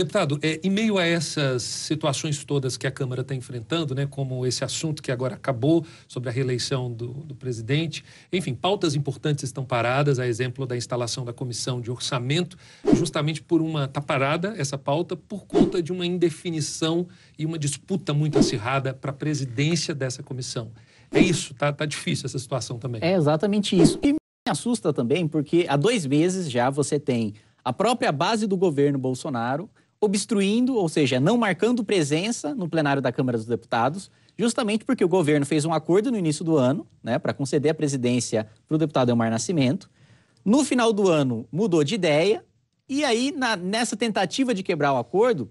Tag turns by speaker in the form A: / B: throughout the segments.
A: Deputado, é, em meio a essas situações todas que a Câmara está enfrentando, né, como esse assunto que agora acabou sobre a reeleição do, do presidente, enfim, pautas importantes estão paradas, a exemplo da instalação da comissão de orçamento, justamente por uma está parada essa pauta por conta de uma indefinição e uma disputa muito acirrada para a presidência dessa comissão. É isso, tá? Tá difícil essa situação também. É
B: exatamente isso. E me assusta também porque há dois meses já você tem a própria base do governo Bolsonaro obstruindo, ou seja, não marcando presença no plenário da Câmara dos Deputados, justamente porque o governo fez um acordo no início do ano, né, para conceder a presidência para o deputado Elmar Nascimento. No final do ano, mudou de ideia, e aí, na, nessa tentativa de quebrar o acordo,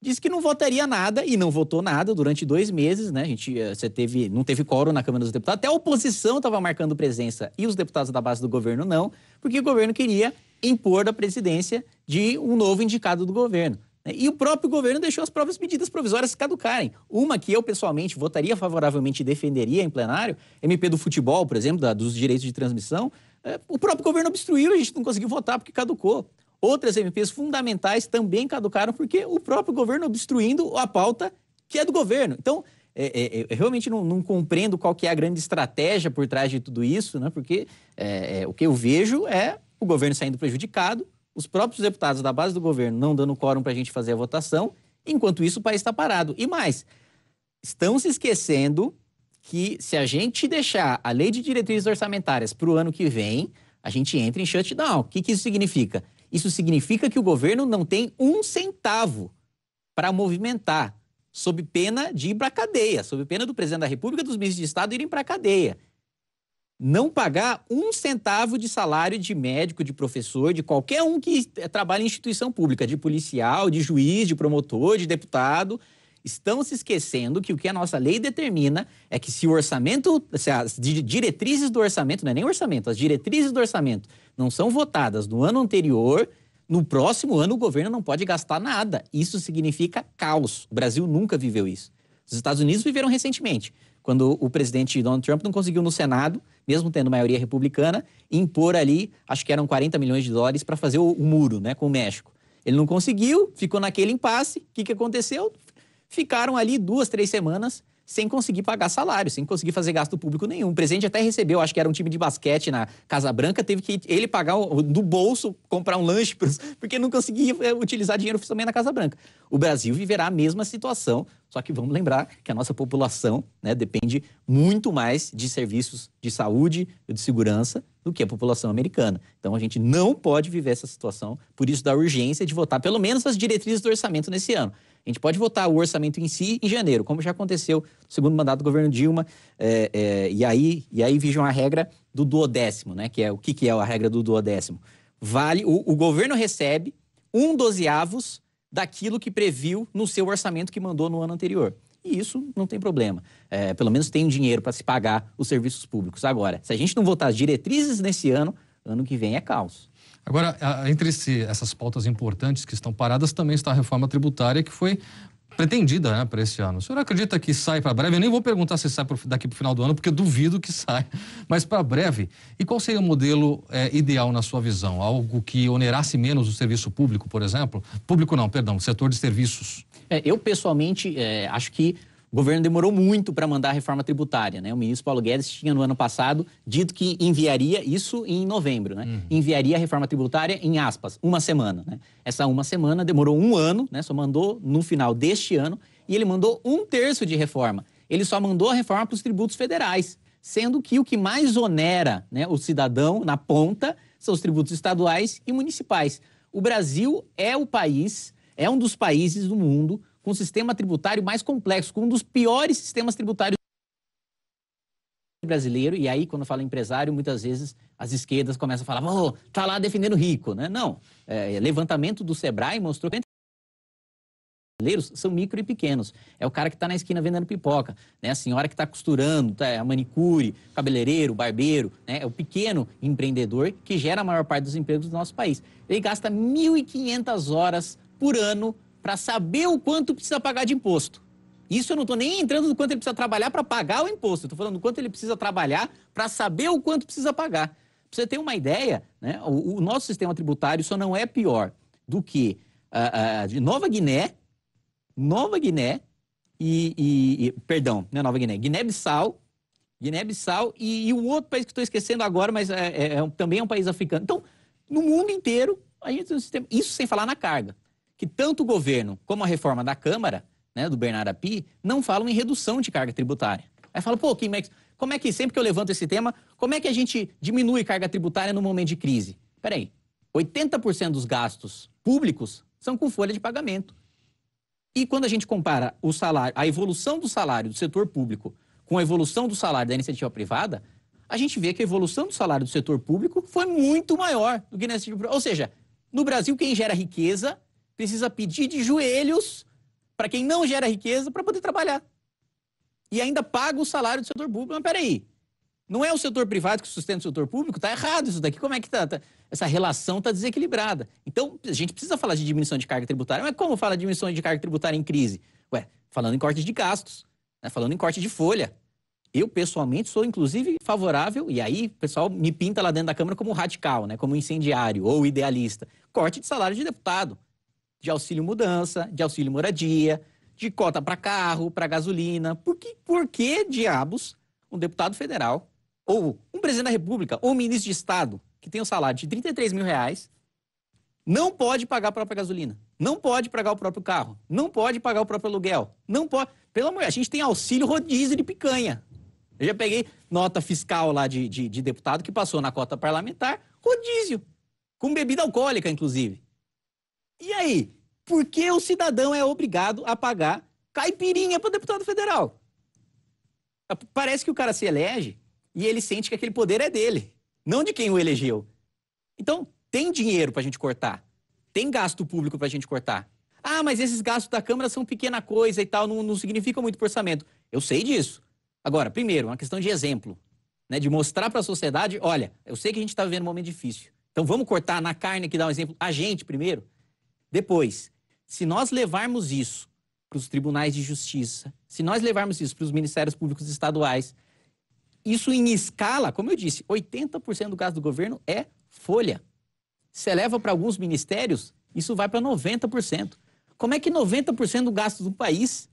B: disse que não votaria nada e não votou nada durante dois meses, né? A gente, eh, você teve, não teve quórum na Câmara dos Deputados, até a oposição estava marcando presença e os deputados da base do governo não, porque o governo queria impor da presidência de um novo indicado do governo. Né? E o próprio governo deixou as próprias medidas provisórias caducarem. Uma que eu, pessoalmente, votaria favoravelmente e defenderia em plenário, MP do futebol, por exemplo, da, dos direitos de transmissão, é, o próprio governo obstruiu, a gente não conseguiu votar porque caducou. Outras MPs fundamentais também caducaram porque o próprio governo obstruindo a pauta que é do governo. Então, é, é, é, eu realmente não, não, compreendo qual que é a grande estratégia por trás de tudo isso, né? porque é, é, o que eu vejo é o governo saindo prejudicado, os próprios deputados da base do governo não dando quórum para a gente fazer a votação, enquanto isso o país está parado. E mais, estão se esquecendo que se a gente deixar a lei de diretrizes orçamentárias para o ano que vem, a gente entra em shutdown. O que, que isso significa? Isso significa que o governo não tem um centavo para movimentar, sob pena de ir para a cadeia, sob pena do presidente da República, dos ministros de Estado irem para a cadeia não pagar um centavo de salário de médico, de professor, de qualquer um que é, trabalha em instituição pública, de policial, de juiz, de promotor, de deputado. Estão se esquecendo que o que a nossa lei determina é que se o orçamento, se as diretrizes do orçamento, não é nem orçamento, as diretrizes do orçamento não são votadas no ano anterior, no próximo ano o governo não pode gastar nada. Isso significa caos. O Brasil nunca viveu isso. Os Estados Unidos viveram recentemente, quando o presidente Donald Trump não conseguiu no Senado, mesmo tendo maioria republicana, impor ali, acho que eram 40 milhões de dólares para fazer o, muro né, com o México. Ele não conseguiu, ficou naquele impasse. O que, que aconteceu? Ficaram ali duas, três semanas sem conseguir pagar salário, sem conseguir fazer gasto público nenhum. O presidente até recebeu, acho que era um time de basquete na Casa Branca, teve que ele pagar do bolso, comprar um lanche, porque não conseguia é, utilizar dinheiro oficialmente na Casa Branca. O Brasil viverá a mesma situação, só que vamos lembrar que a nossa população né, depende muito mais de serviços de saúde e de segurança do que a população americana. Então a gente não pode viver essa situação, por isso da urgência de votar pelo menos as diretrizes do orçamento nesse ano. A gente pode votar o orçamento em si em janeiro, como já aconteceu no segundo mandato do governo Dilma. É, é, e aí e aí vejam a regra do duodécimo, né? Que é o que, que é a regra do duodécimo? Vale o, o governo recebe um dozeavos daquilo que previu no seu orçamento que mandou no ano anterior. E isso não tem problema. É, pelo menos tem dinheiro para se pagar os serviços públicos. Agora, se a gente não votar as diretrizes nesse ano, ano que vem é caos.
A: Agora, entre esse, essas pautas importantes que estão paradas, também está a reforma tributária, que foi pretendida né, para esse ano. O senhor acredita que sai para breve? Eu nem vou perguntar se sai daqui para o final do ano, porque duvido que saia mas para breve. E qual seria o modelo é, ideal na sua visão? Algo que onerasse menos o serviço público, por exemplo? Público não, perdão, setor de serviços.
B: É, eu, pessoalmente, é, acho que o governo demorou muito para mandar a reforma tributária, né? O ministro Paulo Guedes tinha no ano passado dito que enviaria isso em novembro, né? Uhum. Enviaria a reforma tributária em aspas, uma semana, né? Essa uma semana demorou um ano, né? Só mandou no final deste ano e ele mandou um terço de reforma. Ele só mandou a reforma para os tributos federais, sendo que o que mais onera né, o cidadão na ponta são os tributos estaduais e municipais. O Brasil é o país, é um dos países do mundo com o sistema tributário mais complexo, com um dos piores sistemas tributários brasileiro, e aí quando fala empresário, muitas vezes as esquerdas começam a falar, oh, tá lá defendendo rico, né? Não, é, é, levantamento do Sebrae mostrou que brasileiros são micro e pequenos. É o cara que está na esquina vendendo pipoca, né? a senhora que está costurando, tá, é a manicure, cabeleireiro, barbeiro, né? é o pequeno empreendedor que gera a maior parte dos empregos do nosso país. Ele gasta 1.500 horas por ano para saber o quanto precisa pagar de imposto. Isso eu não estou nem entrando no quanto ele precisa trabalhar para pagar o imposto. Estou falando do quanto ele precisa trabalhar para saber o quanto precisa pagar. Para você ter uma ideia, né, o, o, nosso sistema tributário só não é pior do que a, ah, ah, de Nova Guiné, Nova Guiné e, e, e perdão, não é Nova Guiné, Guiné-Bissau, Guiné-Bissau e, e, um outro país que estou esquecendo agora, mas é, é, é, também é um país africano. Então, no mundo inteiro, a gente tem um sistema. Isso sem falar na carga que tanto o governo como a reforma da Câmara, né, do Bernardo Api, não falam em redução de carga tributária. Aí fala, pô, Kim, como é que sempre que eu levanto esse tema, como é que a gente diminui carga tributária no momento de crise? Peraí, 80% dos gastos públicos são com folha de pagamento. E quando a gente compara o salário, a evolução do salário do setor público com a evolução do salário da iniciativa privada, a gente vê que a evolução do salário do setor público foi muito maior do que na iniciativa privada. Ou seja, no Brasil, quem gera riqueza precisa pedir de joelhos para quem não gera riqueza para poder trabalhar. E ainda paga o salário do setor público. Mas peraí, não é o setor privado que sustenta o setor público? Está errado isso daqui. Como é que tá? tá essa relação está desequilibrada. Então, a gente precisa falar de diminuição de carga tributária. Mas como fala de diminuição de carga tributária em crise? Ué, falando em corte de gastos, né? falando em corte de folha. Eu, pessoalmente, sou, inclusive, favorável, e aí o pessoal me pinta lá dentro da Câmara como radical, né? como incendiário ou idealista. Corte de salário de deputado de auxílio mudança, de auxílio moradia, de cota para carro, para gasolina. Por que, por que diabos um deputado federal, ou um presidente da República, ou um ministro de Estado, que tem um salário de 33 mil reais, não pode pagar a própria gasolina, não pode pagar o próprio carro, não pode pagar o próprio aluguel, não pode. Pelo amor, a gente tem auxílio rodízio de picanha. Eu já peguei nota fiscal lá de, de, de deputado que passou na cota parlamentar, rodízio, com bebida alcoólica, inclusive. E aí, por que o cidadão é obrigado a pagar caipirinha para deputado federal? Parece que o cara se elege e ele sente que aquele poder é dele, não de quem o elegeu. Então, tem dinheiro para a gente cortar, tem gasto público para a gente cortar. Ah, mas esses gastos da Câmara são pequena coisa e tal, não, não significam muito para orçamento. Eu sei disso. Agora, primeiro, uma questão de exemplo, né? de mostrar para a sociedade, olha, eu sei que a gente está vivendo um momento difícil, então vamos cortar na carne que dá um exemplo, a gente primeiro, depois, se nós levarmos isso para os tribunais de justiça, se nós levarmos isso para os ministérios públicos estaduais, isso em escala, como eu disse, 80% do gasto do governo é folha. Se eleva para alguns ministérios, isso vai para 90%. Como é que 90% do gasto do país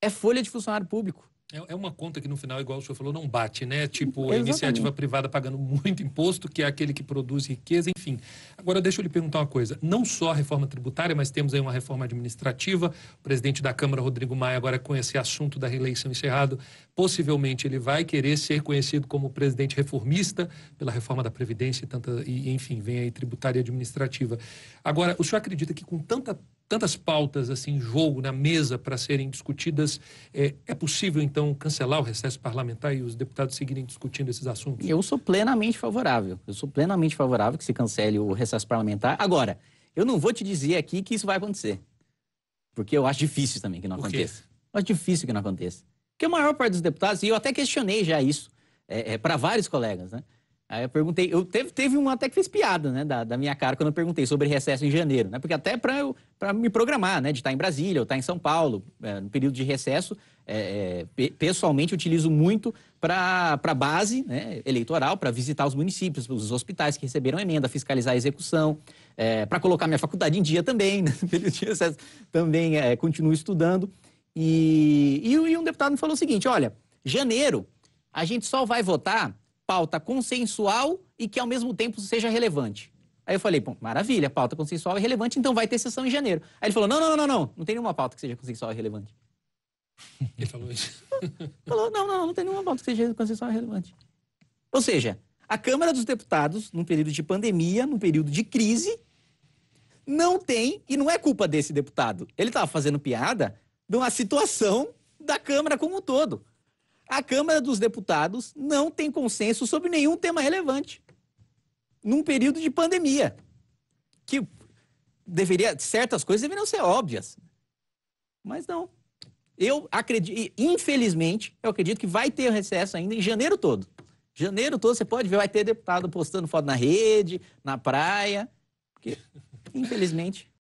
B: é folha de funcionário público?
A: É, é uma conta que no final, igual o senhor falou, não bate, né? Tipo, a iniciativa privada pagando muito imposto, que é aquele que produz riqueza, enfim. Agora, deixa eu lhe perguntar uma coisa. Não só a reforma tributária, mas temos aí uma reforma administrativa. O presidente da Câmara, Rodrigo Maia, agora com esse assunto da reeleição encerrado, possivelmente ele vai querer ser conhecido como presidente reformista pela reforma da Previdência e tanta, e, enfim, vem aí tributária e administrativa. Agora, o senhor acredita que com tanta tantas pautas assim em jogo na mesa para serem discutidas, é, é, possível então cancelar o recesso parlamentar e os deputados seguirem discutindo esses assuntos?
B: Eu sou plenamente favorável. Eu sou plenamente favorável que se cancele o recesso parlamentar. Agora, eu não vou te dizer aqui que isso vai acontecer, porque eu acho difícil também que não aconteça. Eu acho difícil que não aconteça, porque a maior parte dos deputados e eu até questionei já isso é, é, para vários colegas, né? Aí eu perguntei, eu teve, teve um até que fez piada, né, da, da minha cara quando eu perguntei sobre recesso em janeiro, né? Porque até para eu pra me programar, né, de estar tá em Brasília ou estar tá em São Paulo, é, no período de recesso, é, é, pessoalmente utilizo muito para a base né, eleitoral, para visitar os municípios, os hospitais que receberam emenda, fiscalizar a execução, é, para colocar minha faculdade em dia também, né, no período de recesso, também é, continuo estudando. E, e, e um deputado me falou o seguinte: olha, janeiro a gente só vai votar pauta consensual e que ao mesmo tempo seja relevante. Aí eu falei, bom, maravilha, pauta consensual é relevante, então vai ter sessão em janeiro. Aí ele falou, não, não, não, não, não, tem nenhuma pauta que seja consensual e relevante. Ele falou isso? falou, não, não, não tem nenhuma pauta que seja consensual e relevante. Ou seja, a Câmara dos Deputados, num período de pandemia, num período de crise, não tem, e não é culpa desse deputado, ele estava fazendo piada de uma situação da Câmara como um todo. A Câmara dos Deputados não tem consenso sobre nenhum tema relevante num período de pandemia, que deveria certas coisas deveriam ser óbvias, mas não. Eu acredito, infelizmente, eu acredito que vai ter recesso ainda em janeiro todo. Janeiro todo você pode ver, vai ter deputado postando foto na rede, na praia, porque infelizmente